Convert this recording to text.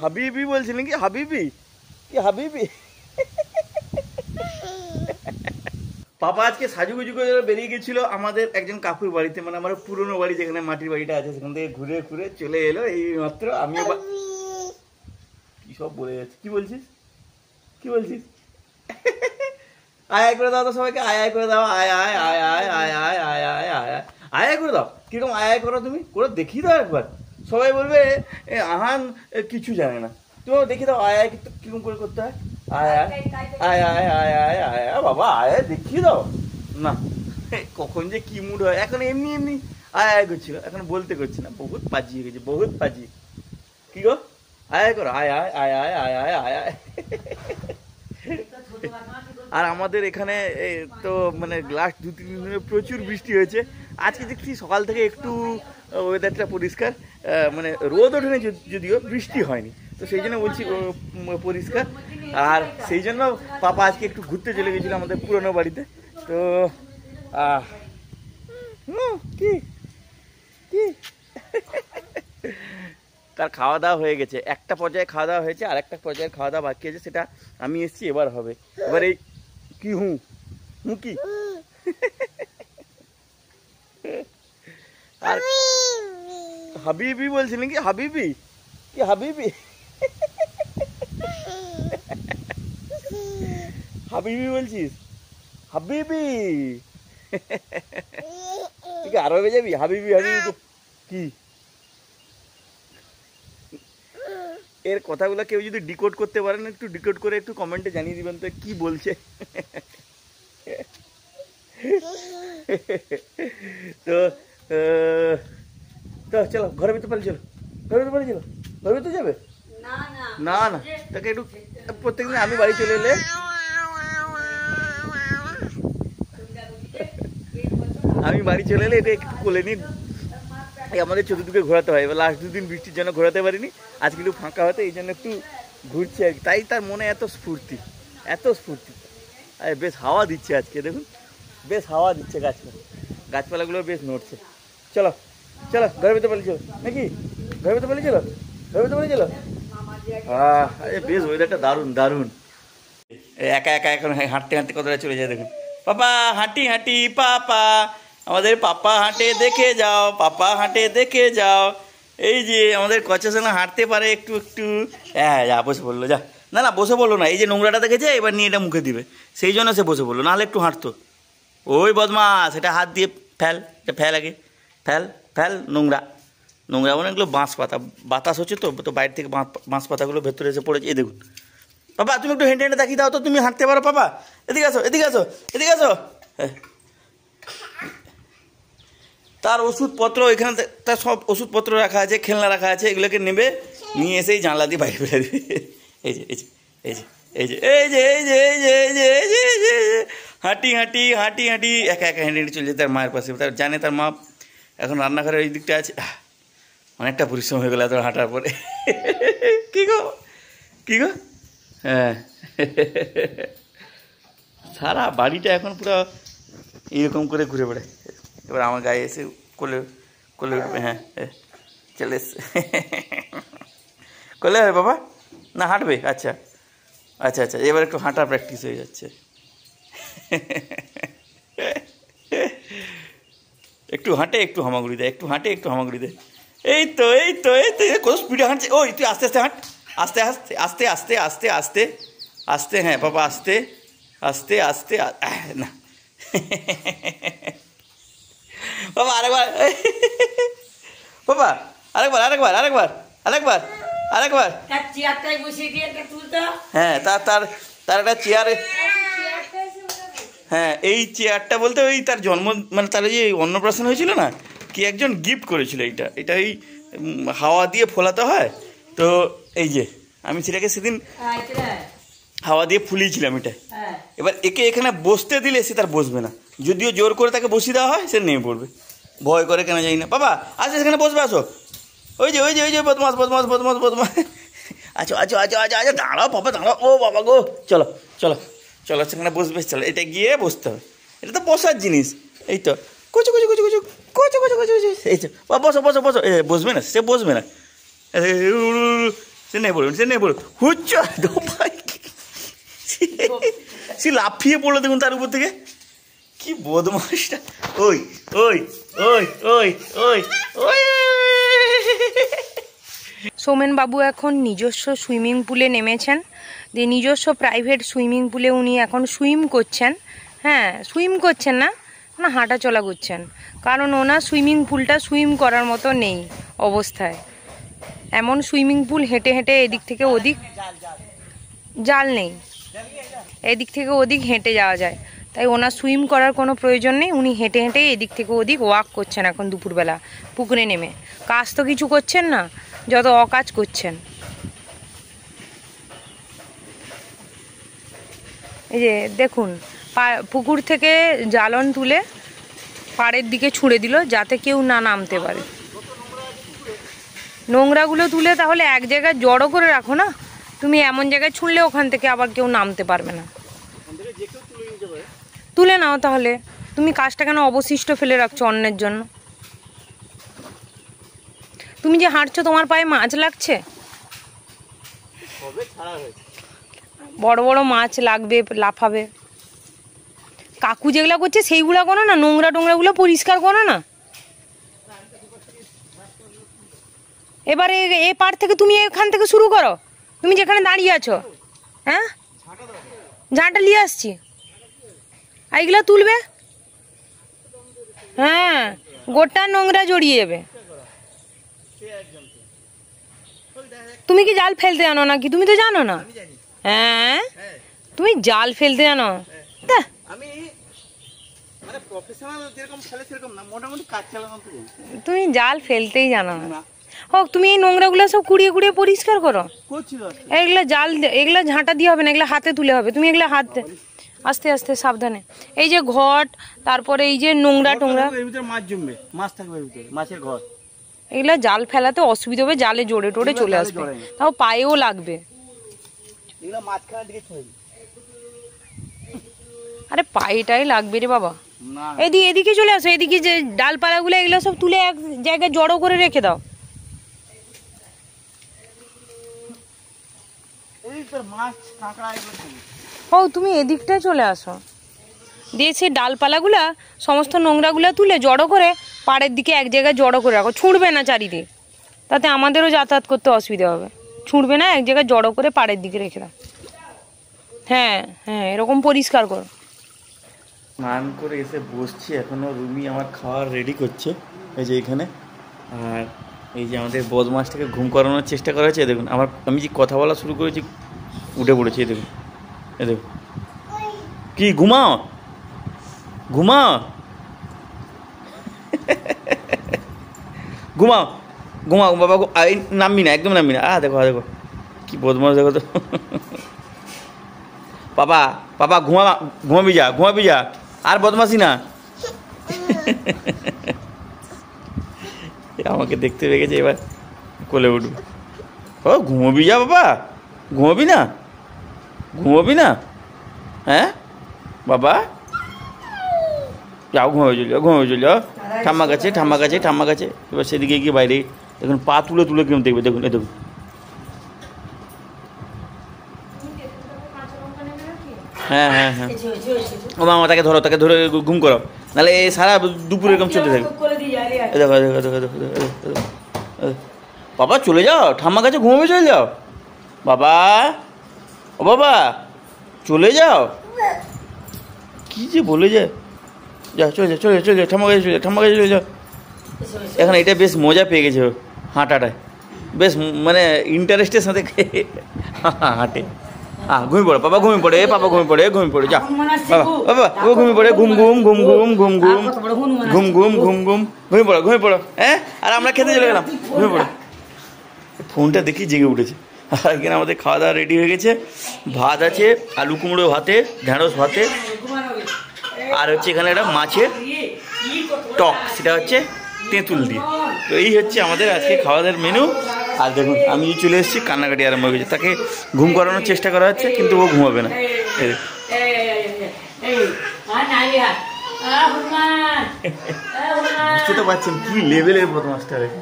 হাবিবি বলছিলেন কি হাবিবি কি হাবিবি পাপা আজকে সাজুগুজু করে বেরিয়ে গেছিল আমাদের একজন কাকুর বাড়িতে মানে আমার পুরনো বাড়ি যেখানে মাটির বাড়িটা আছে সেখান থেকে ঘুরে ঘুরে চলে এলো এই মাত্র আমি কি সব বলে যাচ্ছে কি বলছিস কি বলছিস আয় আয় করে দাও তো সবাইকে আয় আয় করে দাও আয় আয় আয় আয় আয় আয় আয় আয় আয় আয় আয় করে দাও কিরকম আয় আয় করো তুমি করে দেখি দাও একবার সবাই বলবে আহান কিছু জানে না তুমি দেখি দাও আয়া কিরকম করে করতে হয় আয়া আয় আয় আয় আয়া বাবা আয় দেখি দাও না কখন যে কি মুড হয় এখন এমনি এমনি আয় আয় করছিল এখন বলতে করছি না বহুত পাজিয়ে গেছে বহুত পাজি কি গো আয় করো আয় আয় আয় আয় আয় আর আমাদের এখানে তো মানে লাস্ট দু তিন ধরে প্রচুর বৃষ্টি হয়েছে আজকে দেখছি সকাল থেকে একটু ওয়েদারটা পরিষ্কার মানে রোদ ওঠেনি যদিও বৃষ্টি হয়নি তো সেই জন্য বলছি পরিষ্কার আর সেই জন্য পাপা আজকে একটু ঘুরতে চলে গেছিলো আমাদের পুরনো বাড়িতে তো কি কি তার খাওয়া দাওয়া হয়ে গেছে একটা পর্যায়ে খাওয়া দাওয়া হয়েছে আর একটা পর্যায়ে খাওয়া দাওয়া বাকি আছে সেটা আমি এসছি এবার হবে এবার এই কি হুঁ হুঁ কি হাবিবি বলছিলেন কি হাবিবি কি হাবিবি হাবিবি বলছিস হাবিবি তুই আরো যাবি হাবিবি হাবিবি কি এর কথাগুলো কেউ যদি ডিকোড করতে পারেন একটু ডিকোড করে একটু কমেন্টে জানিয়ে দিবেন তো কি বলছে তো চলো ঘরের ভিতরে পালিয়ে চলো ঘরের ভিতরে পালিয়ে চলো ঘরের ভিতরে যাবে না না তাকে একটু প্রত্যেকদিন আমি বাড়ি চলে এলে আমি বাড়ি চলে এলে এটা একটু কোলে নিই আমাদের চতুর্দিকে ঘোরাতে হয় এবার লাস্ট দুদিন বৃষ্টির জন্য ঘোরাতে পারিনি আজকে একটু ফাঁকা হতে এই জন্য একটু ঘুরছে আর তাই তার মনে এত স্ফূর্তি এত স্ফূর্তি আর বেশ হাওয়া দিচ্ছে আজকে দেখুন বেশ হাওয়া দিচ্ছে গাছপালা গাছপালাগুলো বেশ নড়ছে চলো চলো ঘরে ভিতরে পালিয়ে চলো নাকি ঘরে ভিতরে পালিয়ে চলো ঘরে ভিতরে পালিয়ে চলো হ্যাঁ আরে বেশ ওয়েদারটা দারুণ দারুণ একা একা এখন হাঁটতে হাঁটতে কতটা চলে যায় দেখুন পাপা হাঁটি হাঁটি পাপা আমাদের পাপা হাঁটে দেখে যাও পাপা হাঁটে দেখে যাও এই যে আমাদের কচেসনা হাঁটতে পারে একটু একটু হ্যাঁ, হ্যাঁ যা বসে বললো যা না না বসে বললো না এই যে নোংরাটা দেখেছে এবার নিয়ে এটা মুখে দিবে সেই জন্য সে বসে বললো নাহলে একটু হাঁটতো ওই বদমাস এটা হাত দিয়ে ফেল এটা ফেল আগে ফেল ফেল নোংরা নোংরা অনেকগুলো এগুলো বাঁশ পাতা বাতাস হচ্ছে তো তো বাইরে থেকে বাঁশ পাতাগুলো ভেতরে এসে পড়েছে এই দেখুন বাবা তুমি একটু হেঁটে হেঁটে দেখিয়ে দাও তো তুমি হাঁটতে পারো বাবা এদিকে আসো এদিকে আসো এদিকে আসো তার ওষুধপত্র এখানে তার সব ওষুধপত্র রাখা আছে খেলনা রাখা আছে এগুলোকে নেবে নিয়ে এসেই জানলা দিয়ে বাইরে ফেলে দিবে এই যে এই যে এই যে এই যে এই যে এই যে এই যে এই যে এই যে এই যে হাঁটি হাঁটি হাঁটি হাঁটি একা একা হেঁটে হেঁটে চলে যায় তার মায়ের পাশে তার জানে তার মা এখন রান্নাঘরের ওই দিকটা আছে অনেকটা পরিশ্রম হয়ে গেল এত হাঁটার পরে কী গো কী গো হ্যাঁ সারা বাড়িটা এখন পুরো এরকম করে ঘুরে বেড়ায় এবার আমার গায়ে এসে কোলে কোলে উঠবে হ্যাঁ চলে কোলে হবে বাবা না হাঁটবে আচ্ছা আচ্ছা আচ্ছা এবার একটু হাঁটা প্র্যাকটিস হয়ে যাচ্ছে একটু হাঁটে একটু হামাগুড়ি দেয় একটু হাঁটে একটু হামাগুড়ি দেয় এই তো এই তো এই তো কত স্পিডে হাঁটছে ওই তুই আস্তে আস্তে হাঁট আস্তে আস্তে আস্তে আস্তে আস্তে আস্তে আস্তে হ্যাঁ বাবা আস্তে আস্তে আস্তে না বাবা আরেকবার বাবা আরেকবার আরেকবার আরেকবার আরেকবার আরেকবার হ্যাঁ তার তার তার একটা চেয়ারে হ্যাঁ এই চেয়ারটা বলতে ওই তার জন্ম মানে তার যে অন্নপ্রাশন হয়েছিল না কি একজন গিফট করেছিল এইটা এটা এই হাওয়া দিয়ে ফোলাতে হয় তো এই যে আমি সেটাকে সেদিন হ্যাঁ, হাওয়া দিয়ে ফুলিয়েছিলাম এটা হ্যাঁ। এবার একে এখানে বসতে দিলে সে তার বসবে না যদিও জোর করে তাকে বসিয়ে দেওয়া হয় সে নেমে পড়বে ভয় করে কেন যাই না বাবা আচ্ছা সেখানে বসবে আসো ওই যে ওই যে ওই যে বদমাস বদমাস বদমাস বদমাস আচ্ছা আচ্ছা আচ্ছা আচ্ছা আচ্ছা দাঁড়াও বাবা দাঁড়াও ও বাবা গো চলো চলো চলো সেখানে আচ্ছা, বসবে চলো এটা গিয়ে বসতে হবে এটা তো বসার জিনিস এই তো কচু কচু কচু কচু কচু কচু কচু কচু এই তো বা বসো বসো বসো এ বসবে না সে বসবে না সে নেই বলুন সে নেই বলুন হুচ্চ সে লাফিয়ে পড়লো দেখুন তার উপর থেকে কি বদমাসটা ওই ওই ওই ওই ওই ওই সোমেনবাবু এখন নিজস্ব সুইমিং পুলে নেমেছেন যে নিজস্ব প্রাইভেট সুইমিং পুলে উনি এখন সুইম করছেন হ্যাঁ সুইম করছেন না না হাঁটাচলা করছেন কারণ ওনার সুইমিং পুলটা সুইম করার মতো নেই অবস্থায় এমন সুইমিং পুল হেঁটে হেঁটে এদিক থেকে ওদিক জাল নেই এদিক থেকে ওদিক হেঁটে যাওয়া যায় তাই ওনার সুইম করার কোনো প্রয়োজন নেই উনি হেঁটে হেঁটে এদিক থেকে ওদিক ওয়াক করছেন এখন দুপুরবেলা পুকুরে নেমে কাজ তো কিছু করছেন না যত অকাজ করছেন এই যে দেখুন পুকুর থেকে জালন তুলে পাড়ের দিকে ছুঁড়ে দিল যাতে কেউ না নামতে পারে নোংরাগুলো তুলে তাহলে এক জায়গায় জড়ো করে রাখো না তুমি এমন জায়গায় ছুঁড়লে ওখান থেকে আবার কেউ নামতে পারবে না তুলে নাও তাহলে তুমি কাজটা কেন অবশিষ্ট ফেলে রাখছো অন্যের জন্য তুমি যে হাঁটছো তোমার পায়ে মাছ লাগছে বড় বড় মাছ লাগবে লাফাবে কাকু যেগুলো করছে সেইগুলো করো না নোংরা টোংরাগুলো পরিষ্কার করো না এবারে এ পার থেকে তুমি এখান থেকে শুরু করো তুমি যেখানে দাঁড়িয়ে আছো হ্যাঁ ঝাঁটা নিয়ে আসছি এইগুলো তুলবে হ্যাঁ গোটা নোংরা জড়িয়ে যাবে তুমি কি জাল ফেলতে জানো নাকি তুমি তো জানো না হ্যাঁ? হ্যাঁ তুমি জাল ফেলতে জানো হ্যাঁ। আমি মানে তুমি জাল ফেলতেই জানো না হোক তুমি এই নোংরাগুলো সব কুড়িয়ে কুড়িয়ে পরিষ্কার করো এগুলো জাল এগুলো ঝাঁটা দিয়ে হবে না এগুলো হাতে তুলে হবে তুমি এগুলো হাত আস্তে আস্তে সাবধানে এই যে ঘট তারপরে এই যে নোংরা টোংরা মাছ জমবে মাছ থাকবে মাছের ঘট এগুলো জাল ফেলাতে অসুবিধা হবে জালে জোরে টোরে চলে আসবে তাও পায়েও লাগবে আরে পায়েটাই লাগবে রে বাবা এদিকে এদিকে চলে আসো এদিকে যে ডালপালাগুলো এগুলো সব তুলে এক জায়গায় জড়ো করে রেখে দাও ও তুমি এদিকটায় চলে আসো দিয়ে সেই ডালপালাগুলা সমস্ত নোংরাগুলা তুলে জড়ো করে পাড়ের দিকে এক জায়গায় জড়ো করে রাখো ছুঁড়বে না চারিদিকে তাতে আমাদেরও যাতায়াত করতে অসুবিধা হবে ছুঁড়বে না এক জায়গায় জড়ো করে পাড়ের দিকে রেখে দাও হ্যাঁ হ্যাঁ এরকম পরিষ্কার করো স্নান করে এসে বসছি এখনও রুমি আমার খাওয়ার রেডি করছে এই যে এখানে আর এই যে আমাদের বদমাসটাকে ঘুম করানোর চেষ্টা করা হয়েছে দেখুন আমার আমি যে কথা বলা শুরু করেছি উঠে পড়েছি এ দেখুন এ দেখুন কি ঘুমাও ঘুমাও ঘুমাও ঘুমাও বাবা এই নামবি না একদম নামবি না আহ দেখো দেখো কি বদমাস দেখো তো পাপা পাপা ঘুমা ঘুমাবি যা ঘুমাবি যা আর বদমাসি না আমাকে দেখতে পেয়ে গেছে এবার কোলে উঠবে ও ঘুমবি যা বাবা ঘুমবি না ঘুমবি না হ্যাঁ বাবা যাও ঘুমাবে চলে যাও ঘুমাবে চলে ঠাম্মা কাছে ঠাম্মা কাছে ঠাম্মা কাছে এবার সেদিকে গিয়ে বাইরে দেখুন পা তুলে তুলে কেমন দেখবে দেখুন দেখুন হ্যাঁ হ্যাঁ হ্যাঁ ও মা তাকে ধরো তাকে ধরে ঘুম করো নাহলে সারা দুপুরে এরকম চলতে থাকে বাবা চলে যাও ঠাম্মা কাছে ঘুমাবে চলে যাও বাবা ও বাবা চলে যাও কি যে বলে যায় যা চলে এখন এটা বেশ মজা পেয়ে গেছে হাঁটাটায় বেশ মানে ইন্টারেস্টের সাথে হাঁটে হ্যাঁ ঘুমিয়ে পড়ো বাবা ঘুমিয়ে পড়ে বাবা ঘুমিয়ে পড়ে ঘুমিয়ে পড়ে যা বাবা বাবা ও ঘুমিয়ে পড়ে ঘুম ঘুম ঘুম ঘুম ঘুম ঘুম ঘুম ঘুম ঘুম ঘুম ঘুমিয়ে পড়ো ঘুমিয়ে পড়ো হ্যাঁ আর আমরা খেতে চলে গেলাম ঘুমিয়ে পড়ো ফোনটা দেখি জেগে উঠেছে আর এখানে আমাদের খাওয়া দাওয়া রেডি হয়ে গেছে ভাত আছে আলু কুমড়ো ভাতে ঢ্যাঁড়স ভাতে আর হচ্ছে এখানে একটা মাছের টক সেটা হচ্ছে তেঁতুল দিয়ে তো এই হচ্ছে আমাদের আজকে খাওয়াদের মেনু আর দেখুন আমি চলে এসেছি কান্নাকাটি আরম্ভ হয়ে গেছে তাকে ঘুম করানোর চেষ্টা করা হচ্ছে কিন্তু ও ঘুমাবে না বুঝতে তো পারছেন কি লেভেলের বদমাসটা রেখে